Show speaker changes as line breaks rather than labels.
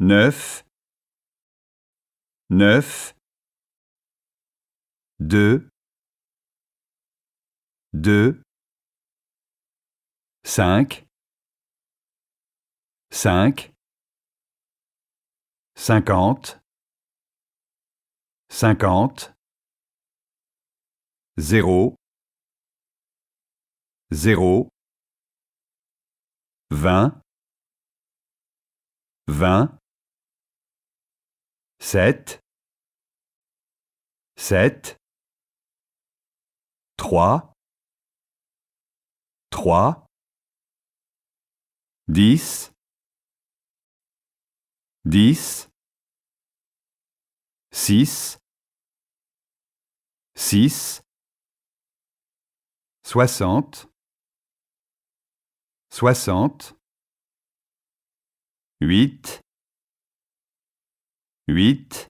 9 9 2
2 5 5 50 50 0 0 20 20 7 7 3
3 10 10 6 6
60 60
8 8